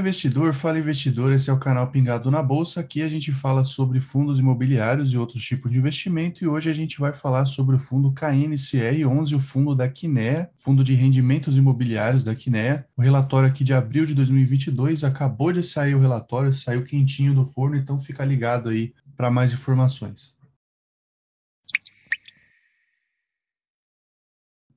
investidor, fala investidor, esse é o canal Pingado na Bolsa. Aqui a gente fala sobre fundos imobiliários e outros tipos de investimento e hoje a gente vai falar sobre o fundo KNCR11, o fundo da Quinea, fundo de rendimentos imobiliários da Quinea. O relatório aqui de abril de 2022 acabou de sair o relatório, saiu quentinho do forno, então fica ligado aí para mais informações.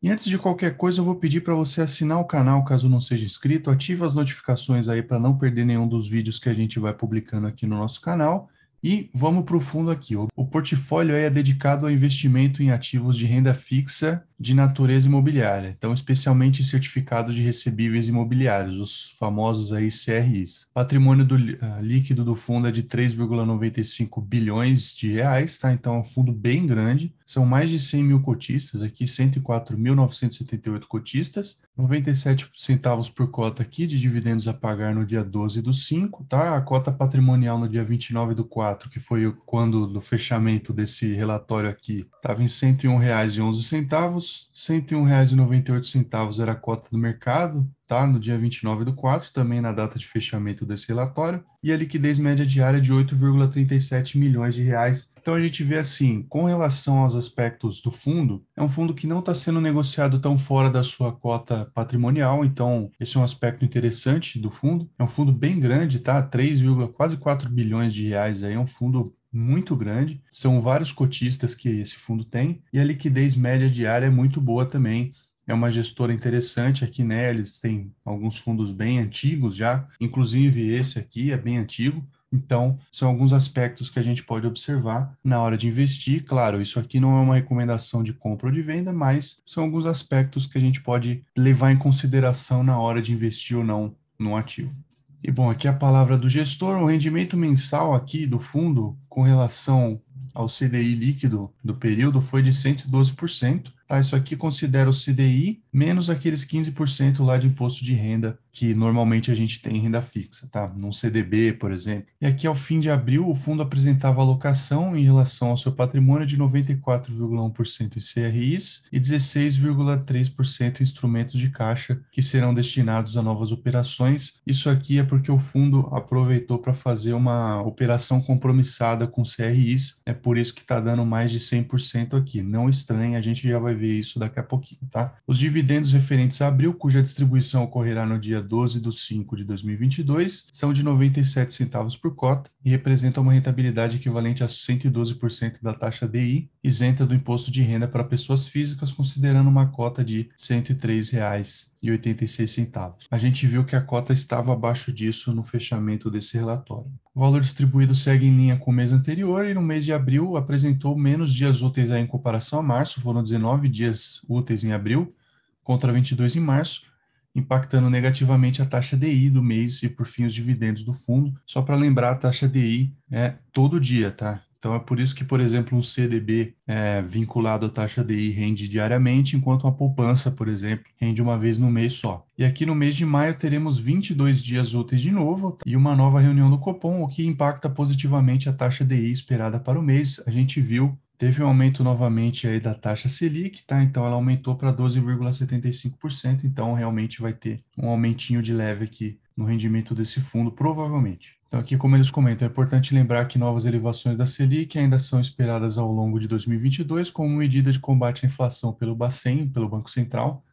E antes de qualquer coisa, eu vou pedir para você assinar o canal caso não seja inscrito, ative as notificações aí para não perder nenhum dos vídeos que a gente vai publicando aqui no nosso canal. E vamos para o fundo aqui. O portfólio é dedicado ao investimento em ativos de renda fixa de natureza imobiliária, então especialmente certificados de recebíveis imobiliários, os famosos aí CRIs. Patrimônio do, uh, líquido do fundo é de 3,95 bilhões de reais, tá? Então é um fundo bem grande. São mais de 100 mil cotistas aqui, 104.978 cotistas, 97 centavos por cota aqui de dividendos a pagar no dia 12 do 5, tá? A cota patrimonial no dia 29 do 4 2024, que foi quando do fechamento desse relatório aqui, estava em R$ 101,11, R$ 101,98 era a cota do mercado, tá? no dia 29 do 4, também na data de fechamento desse relatório, e a liquidez média diária é de 8,37 milhões de reais. Então a gente vê assim, com relação aos aspectos do fundo, é um fundo que não está sendo negociado tão fora da sua cota patrimonial, então esse é um aspecto interessante do fundo. É um fundo bem grande, tá? 3, quase 4 bilhões de reais aí, é um fundo muito grande. São vários cotistas que esse fundo tem e a liquidez média diária é muito boa também é uma gestora interessante aqui, né? Eles têm alguns fundos bem antigos já, inclusive esse aqui é bem antigo. Então, são alguns aspectos que a gente pode observar na hora de investir. Claro, isso aqui não é uma recomendação de compra ou de venda, mas são alguns aspectos que a gente pode levar em consideração na hora de investir ou não no ativo. E bom, aqui a palavra do gestor, o rendimento mensal aqui do fundo com relação ao CDI líquido do período foi de 112%, tá, isso aqui considera o CDI menos aqueles 15% lá de imposto de renda que normalmente a gente tem em renda fixa, tá? Num CDB, por exemplo. E aqui ao fim de abril, o fundo apresentava alocação em relação ao seu patrimônio de 94,1% em CRIs e 16,3% em instrumentos de caixa que serão destinados a novas operações. Isso aqui é porque o fundo aproveitou para fazer uma operação compromissada com CRIs, é por isso que está dando mais de 100% aqui. Não estranhe, a gente já vai ver isso daqui a pouquinho, tá? Os dividendos referentes a abril, cuja distribuição ocorrerá no dia 12 de 5 de 2022, são de 97 centavos por cota e representam uma rentabilidade equivalente a 112% da taxa DI, isenta do imposto de renda para pessoas físicas, considerando uma cota de R$ 103,86. A gente viu que a cota estava abaixo disso no fechamento desse relatório. O valor distribuído segue em linha com o mês anterior e no mês de abril apresentou menos dias úteis em comparação a março, foram 19 dias úteis em abril contra 22 em março, impactando negativamente a taxa DI do mês e, por fim, os dividendos do fundo. Só para lembrar, a taxa DI é todo dia, tá? Então é por isso que, por exemplo, um CDB é, vinculado à taxa DI rende diariamente, enquanto uma poupança, por exemplo, rende uma vez no mês só. E aqui no mês de maio teremos 22 dias úteis de novo e uma nova reunião do Copom, o que impacta positivamente a taxa DI esperada para o mês. A gente viu Teve um aumento novamente aí da taxa Selic, tá? Então ela aumentou para 12,75%, então realmente vai ter um aumentinho de leve aqui no rendimento desse fundo, provavelmente. Então, aqui, como eles comentam, é importante lembrar que novas elevações da Selic ainda são esperadas ao longo de 2022 como medida de combate à inflação pelo Bacen, pelo Banco Central.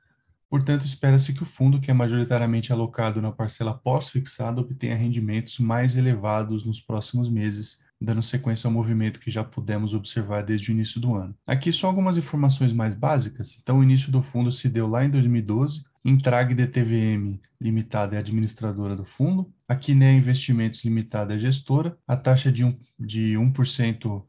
Portanto, espera-se que o fundo, que é majoritariamente alocado na parcela pós-fixada, obtenha rendimentos mais elevados nos próximos meses, dando sequência ao movimento que já pudemos observar desde o início do ano. Aqui só algumas informações mais básicas. Então, o início do fundo se deu lá em 2012, Intrag DTVM Limitada é administradora do fundo, a Kinea né, Investimentos Limitada é gestora, a taxa de 1%, de 1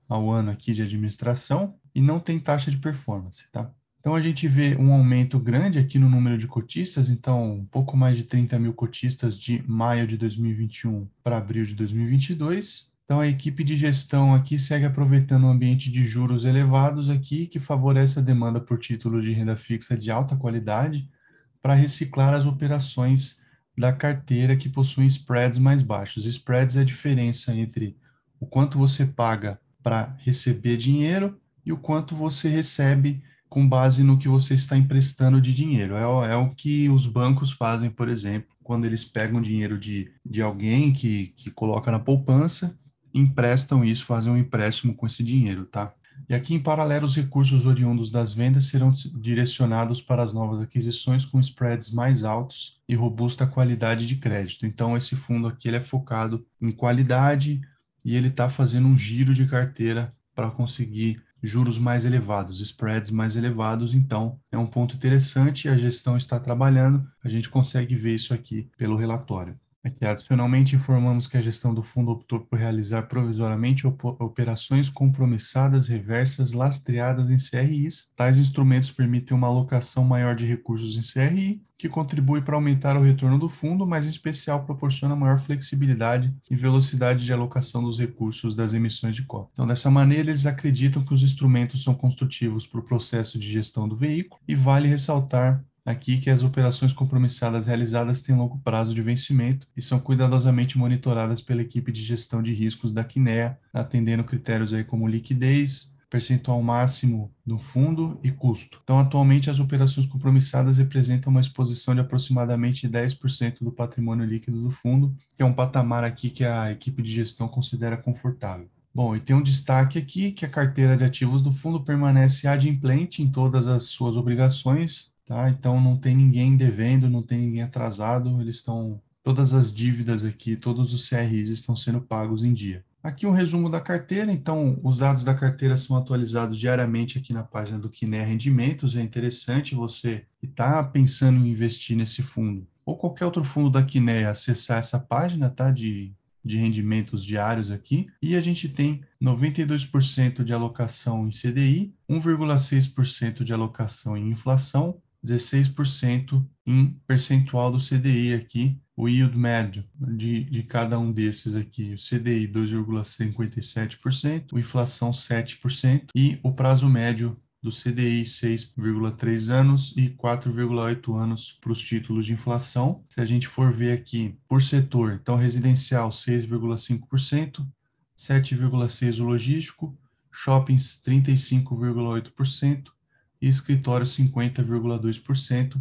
ao ano aqui de administração e não tem taxa de performance, tá? Então a gente vê um aumento grande aqui no número de cotistas, então um pouco mais de 30 mil cotistas de maio de 2021 para abril de 2022. Então a equipe de gestão aqui segue aproveitando o ambiente de juros elevados aqui, que favorece a demanda por títulos de renda fixa de alta qualidade, para reciclar as operações da carteira que possuem spreads mais baixos. Spreads é a diferença entre o quanto você paga para receber dinheiro e o quanto você recebe com base no que você está emprestando de dinheiro. É, o, é o que os bancos fazem, por exemplo, quando eles pegam dinheiro de, de alguém que, que coloca na poupança, emprestam isso, fazem um empréstimo com esse dinheiro, tá? E aqui, em paralelo, os recursos oriundos das vendas serão direcionados para as novas aquisições com spreads mais altos e robusta qualidade de crédito. Então, esse fundo aqui ele é focado em qualidade e ele está fazendo um giro de carteira para conseguir juros mais elevados, spreads mais elevados. Então, é um ponto interessante. A gestão está trabalhando. A gente consegue ver isso aqui pelo relatório. Aqui, adicionalmente, informamos que a gestão do fundo optou por realizar provisoriamente operações compromissadas, reversas, lastreadas em CRIs. Tais instrumentos permitem uma alocação maior de recursos em CRI, que contribui para aumentar o retorno do fundo, mas, em especial, proporciona maior flexibilidade e velocidade de alocação dos recursos das emissões de cota. Então, dessa maneira, eles acreditam que os instrumentos são construtivos para o processo de gestão do veículo e vale ressaltar Aqui que as operações compromissadas realizadas têm longo prazo de vencimento e são cuidadosamente monitoradas pela equipe de gestão de riscos da Quinea, atendendo critérios aí como liquidez, percentual máximo do fundo e custo. Então, atualmente, as operações compromissadas representam uma exposição de aproximadamente 10% do patrimônio líquido do fundo, que é um patamar aqui que a equipe de gestão considera confortável. Bom, e tem um destaque aqui que a carteira de ativos do fundo permanece adimplente em todas as suas obrigações, Tá? Então não tem ninguém devendo, não tem ninguém atrasado, eles estão todas as dívidas aqui, todos os CRIs estão sendo pagos em dia. Aqui um resumo da carteira, então os dados da carteira são atualizados diariamente aqui na página do Quiné Rendimentos, é interessante você que está pensando em investir nesse fundo ou qualquer outro fundo da Quiné acessar essa página tá, de, de rendimentos diários aqui e a gente tem 92% de alocação em CDI, 1,6% de alocação em inflação, 16% em percentual do CDI aqui, o yield médio de, de cada um desses aqui, o CDI 2,57%, o inflação 7% e o prazo médio do CDI 6,3 anos e 4,8 anos para os títulos de inflação. Se a gente for ver aqui por setor, então residencial 6,5%, 7,6 o logístico, shoppings 35,8%, e escritório 50,2%,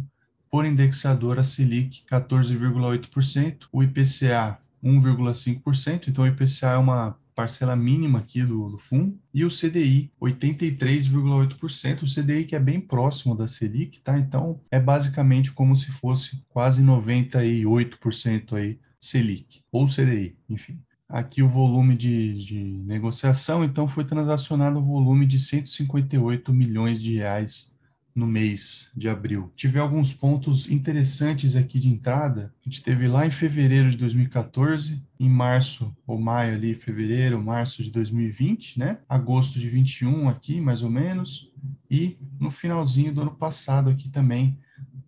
por indexador a Selic 14,8%, o IPCA 1,5%, então o IPCA é uma parcela mínima aqui do, do fundo, e o CDI 83,8%, o CDI que é bem próximo da Selic, tá? Então é basicamente como se fosse quase 98% aí Selic ou CDI, enfim aqui o volume de, de, negociação, então foi transacionado o volume de 158 milhões de reais no mês de abril. Tive alguns pontos interessantes aqui de entrada. A gente teve lá em fevereiro de 2014, em março ou maio ali, fevereiro, março de 2020, né? Agosto de 21 aqui, mais ou menos, e no finalzinho do ano passado aqui também,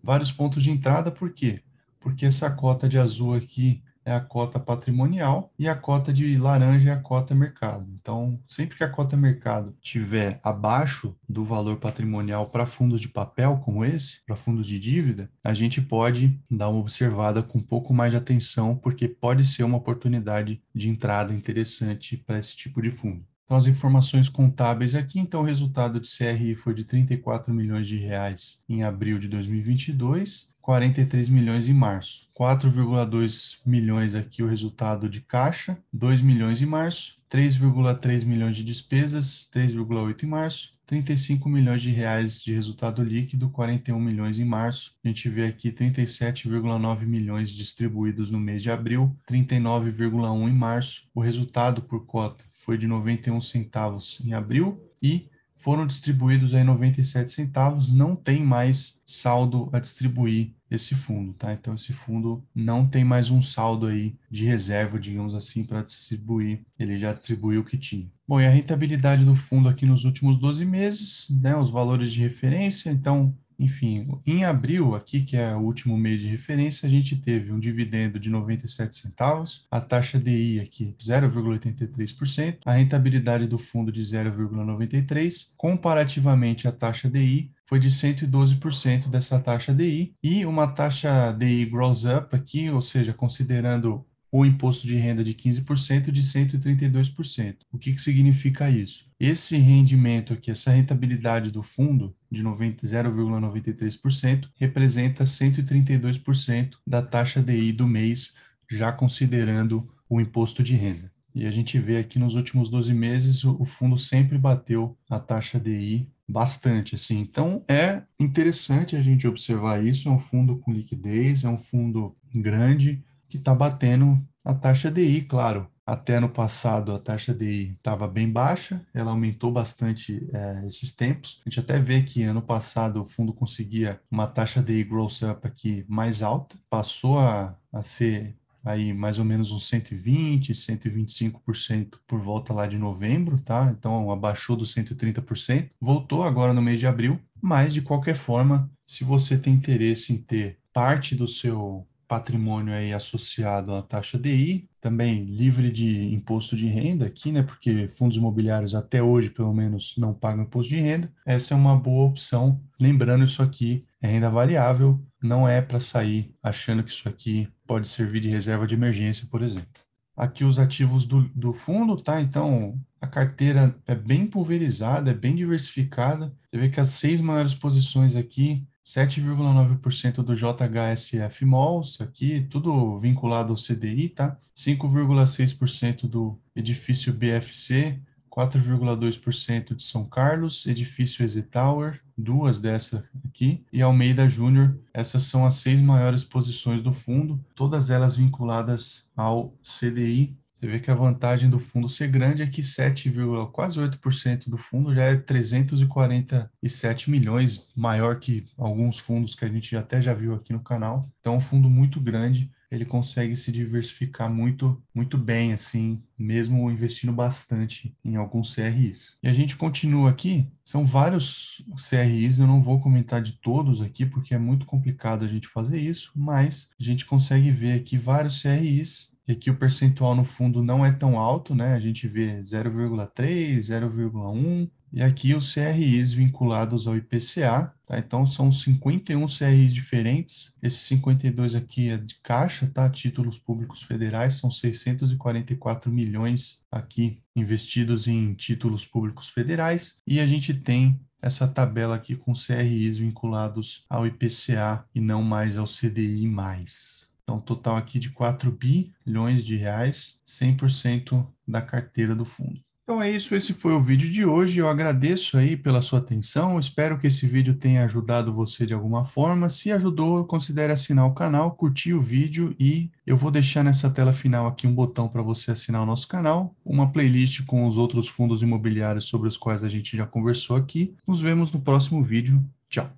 vários pontos de entrada, por quê? Porque essa cota de azul aqui é a cota patrimonial e a cota de laranja é a cota mercado. Então, sempre que a cota mercado tiver abaixo do valor patrimonial para fundos de papel como esse, para fundos de dívida, a gente pode dar uma observada com um pouco mais de atenção, porque pode ser uma oportunidade de entrada interessante para esse tipo de fundo. Então, as informações contábeis aqui, então o resultado de CRI foi de 34 milhões de reais em abril de 2022 43 milhões em março. 4,2 milhões aqui o resultado de caixa, 2 milhões em março, 3,3 milhões de despesas, 3,8 em março, 35 milhões de reais de resultado líquido, 41 milhões em março. A gente vê aqui 37,9 milhões distribuídos no mês de abril, 39,1 em março. O resultado por cota foi de 91 centavos em abril e foram distribuídos aí 97 centavos, não tem mais saldo a distribuir esse fundo, tá? Então esse fundo não tem mais um saldo aí de reserva, digamos assim, para distribuir, ele já atribuiu o que tinha. Bom, e a rentabilidade do fundo aqui nos últimos 12 meses, né, os valores de referência, então enfim, em abril, aqui que é o último mês de referência, a gente teve um dividendo de 97 centavos, a taxa DI aqui 0,83%, a rentabilidade do fundo de 0,93%, comparativamente à taxa DI foi de 112% dessa taxa DI e uma taxa DI gross up aqui, ou seja, considerando o imposto de renda de 15% de 132%. O que, que significa isso? Esse rendimento aqui, essa rentabilidade do fundo de 0,93% representa 132% da taxa DI do mês, já considerando o imposto de renda. E a gente vê aqui nos últimos 12 meses o fundo sempre bateu a taxa DI bastante assim. Então é interessante a gente observar isso, é um fundo com liquidez, é um fundo grande, que está batendo a taxa DI, claro. Até no passado a taxa DI estava bem baixa, ela aumentou bastante é, esses tempos. A gente até vê que ano passado o fundo conseguia uma taxa DI gross up aqui mais alta, passou a, a ser aí mais ou menos uns 120, 125% por volta lá de novembro, tá? Então abaixou dos 130%, voltou agora no mês de abril, mas de qualquer forma, se você tem interesse em ter parte do seu patrimônio aí associado à taxa DI, também livre de imposto de renda aqui, né? Porque fundos imobiliários até hoje, pelo menos, não pagam imposto de renda. Essa é uma boa opção. Lembrando, isso aqui é renda variável, não é para sair achando que isso aqui pode servir de reserva de emergência, por exemplo. Aqui os ativos do, do fundo, tá? Então, a carteira é bem pulverizada, é bem diversificada. Você vê que as seis maiores posições aqui 7,9% do JHSF Mols aqui, tudo vinculado ao CDI, tá? 5,6% do edifício BFC, 4,2% de São Carlos, edifício EZ Tower, duas dessa aqui, e Almeida Júnior. Essas são as seis maiores posições do fundo, todas elas vinculadas ao CDI. Você vê que a vantagem do fundo ser grande é que 7, quase 8% do fundo já é 347 milhões, maior que alguns fundos que a gente até já viu aqui no canal. Então, é um fundo muito grande, ele consegue se diversificar muito, muito bem, assim, mesmo investindo bastante em alguns CRIs. E a gente continua aqui, são vários CRIs, eu não vou comentar de todos aqui, porque é muito complicado a gente fazer isso, mas a gente consegue ver aqui vários CRIs e aqui o percentual no fundo não é tão alto, né? A gente vê 0,3, 0,1, e aqui os CRIs vinculados ao IPCA, tá? Então são 51 CRIs diferentes. Esses 52 aqui é de caixa, tá? Títulos públicos federais, são 644 milhões aqui investidos em títulos públicos federais, e a gente tem essa tabela aqui com CRIs vinculados ao IPCA e não mais ao CDI mais. Então, total aqui de 4 bilhões de reais, 100% da carteira do fundo. Então é isso, esse foi o vídeo de hoje. Eu agradeço aí pela sua atenção. Espero que esse vídeo tenha ajudado você de alguma forma. Se ajudou, considere assinar o canal, curtir o vídeo e eu vou deixar nessa tela final aqui um botão para você assinar o nosso canal, uma playlist com os outros fundos imobiliários sobre os quais a gente já conversou aqui. Nos vemos no próximo vídeo. Tchau.